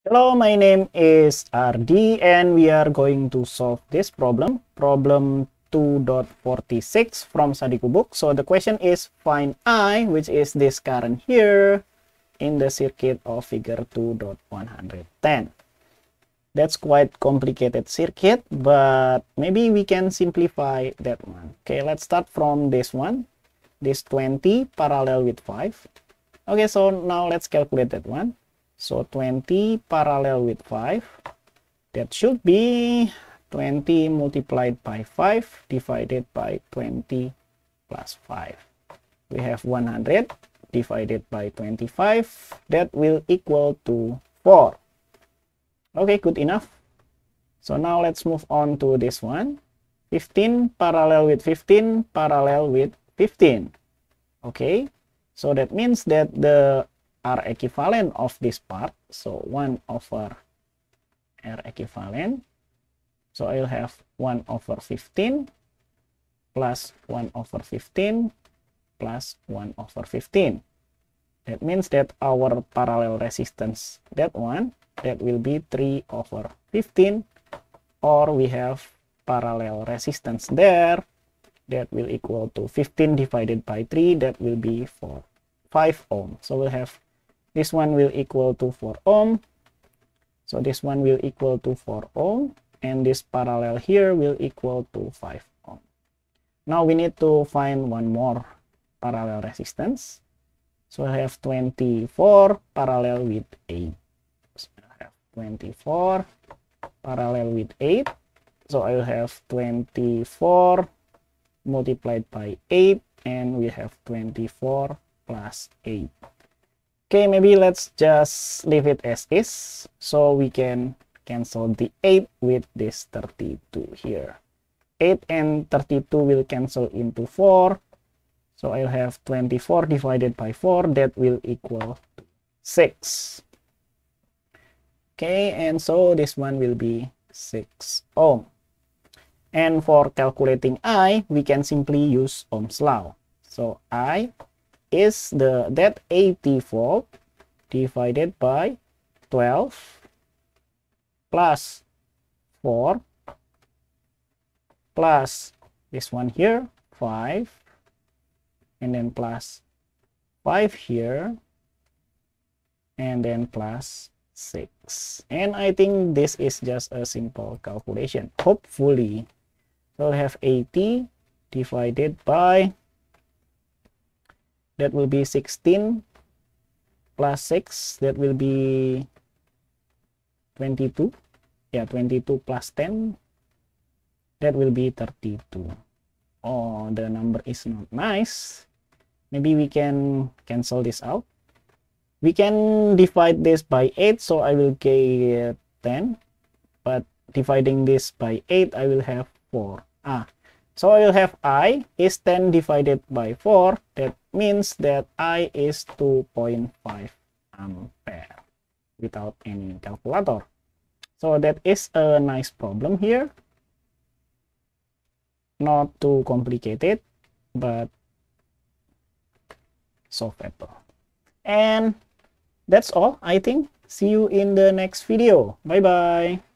Hello, my name is RD and we are going to solve this problem, problem 2.46 from Sadiku book. So the question is find I, which is this current here in the circuit of figure 2.110. That's quite complicated circuit, but maybe we can simplify that one. Okay, let's start from this one, this 20 parallel with 5. Okay, so now let's calculate that one. So 20 parallel with 5, that should be 20 multiplied by 5 divided by 20 plus 5. We have 100 divided by 25, that will equal to 4. Okay, good enough. So now let's move on to this one. 15 parallel with 15 parallel with 15. Okay, so that means that the r equivalent of this part so 1 over r equivalent so I'll have 1 over 15 plus 1 over 15 plus 1 over 15 that means that our parallel resistance that one that will be 3 over 15 or we have parallel resistance there that will equal to 15 divided by 3 that will be 4 5 ohm so we'll have this one will equal to 4 ohm so this one will equal to 4 ohm and this parallel here will equal to 5 ohm now we need to find one more parallel resistance so I have 24 parallel with 8 so I have 24 parallel with 8 so I will have 24 multiplied by 8 and we have 24 plus 8 Okay, maybe let's just leave it as is. So we can cancel the 8 with this 32 here. 8 and 32 will cancel into 4. So I'll have 24 divided by 4. That will equal 6. Okay, and so this one will be 6 ohm. And for calculating I, we can simply use Ohm's law. So I is the that 84 divided by 12 plus 4 plus this one here 5 and then plus 5 here and then plus 6 and i think this is just a simple calculation hopefully we'll have 80 divided by that will be 16 plus 6 that will be 22 yeah 22 plus 10 that will be 32 oh the number is not nice maybe we can cancel this out we can divide this by 8 so i will get 10 but dividing this by 8 i will have 4 ah so I will have i is 10 divided by 4. That means that i is 2.5 ampere without any calculator. So that is a nice problem here. Not too complicated, but solvable. And that's all, I think. See you in the next video. Bye-bye.